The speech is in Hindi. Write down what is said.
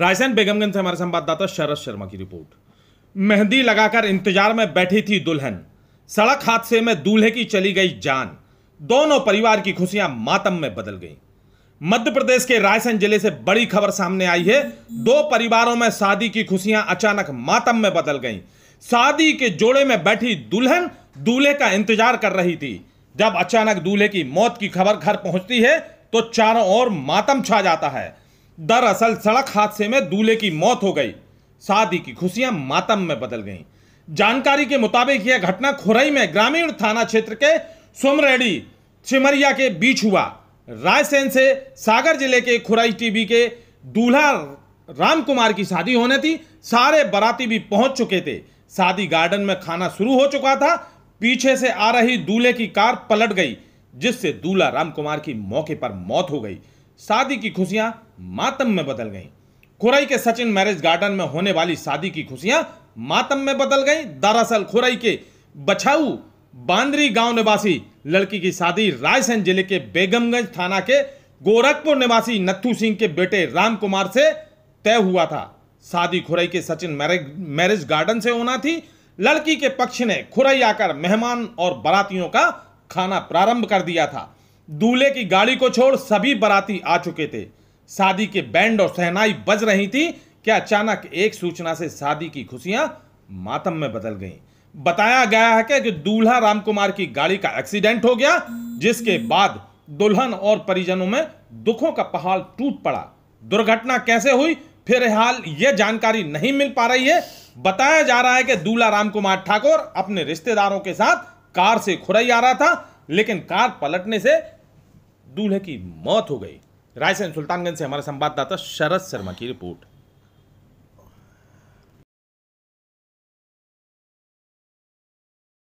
रायसेन बेगमगंज से हमारे संवाददाता शरद शर्मा की रिपोर्ट मेहंदी लगाकर इंतजार में बैठी थी दुल्हन सड़क हादसे में दूल्हे की चली गई जान दोनों परिवार की खुशियां मातम में बदल गई मध्य प्रदेश के रायसेन जिले से बड़ी खबर सामने आई है दो परिवारों में शादी की खुशियां अचानक मातम में बदल गईं शादी के जोड़े में बैठी दुल्हन दूल्हे का इंतजार कर रही थी जब अचानक दूल्हे की मौत की खबर घर पहुंचती है तो चारों ओर मातम छा जाता है दरअसल सड़क हादसे में दूल्हे की मौत हो गई शादी की खुशियां मातम में बदल गईं जानकारी के मुताबिक यह घटना खुरई में ग्रामीण थाना क्षेत्र के सोमरेडी सिमरिया के बीच हुआ रायसेन से सागर जिले के खुरई टीवी के दूल्हा राम कुमार की शादी होने थी सारे बाराती भी पहुंच चुके थे शादी गार्डन में खाना शुरू हो चुका था पीछे से आ रही दूल्हे की कार पलट गई जिससे दूल्हा राम कुमार की मौके पर मौत हो गई शादी की खुशियां मातम में बदल गईं खुरई के सचिन मैरिज गार्डन में होने वाली शादी की खुशियां मातम में बदल गईं दरअसल खुरई के बछाऊ बांद्री गांव निवासी लड़की की शादी रायसेन जिले के बेगमगंज थाना के गोरखपुर निवासी नत्थू सिंह के बेटे राम कुमार से तय हुआ था शादी खुरई के सचिन मैरिज मैरिज गार्डन से होना थी लड़की के पक्ष ने खुरई आकर मेहमान और बरातियों का खाना प्रारंभ कर दिया था दूल्हे की गाड़ी को छोड़ सभी बराती आ चुके थे शादी के बैंड और सहनाई बज रही थी कि अचानक एक सूचना से शादी की खुशियां मातम में बदल गईं बताया गया है कि दूल्हा रामकुमार की गाड़ी का एक्सीडेंट हो गया जिसके बाद दुल्हन और परिजनों में दुखों का पहाड़ टूट पड़ा दुर्घटना कैसे हुई फिलहाल यह जानकारी नहीं मिल पा रही है बताया जा रहा है कि दूल्हा रामकुमार ठाकुर अपने रिश्तेदारों के साथ कार से खुरई आ रहा था लेकिन कार पलटने से दूल्हे की मौत हो गई रायसेन सुल्तानगंज से हमारे संवाददाता शरद शर्मा की रिपोर्ट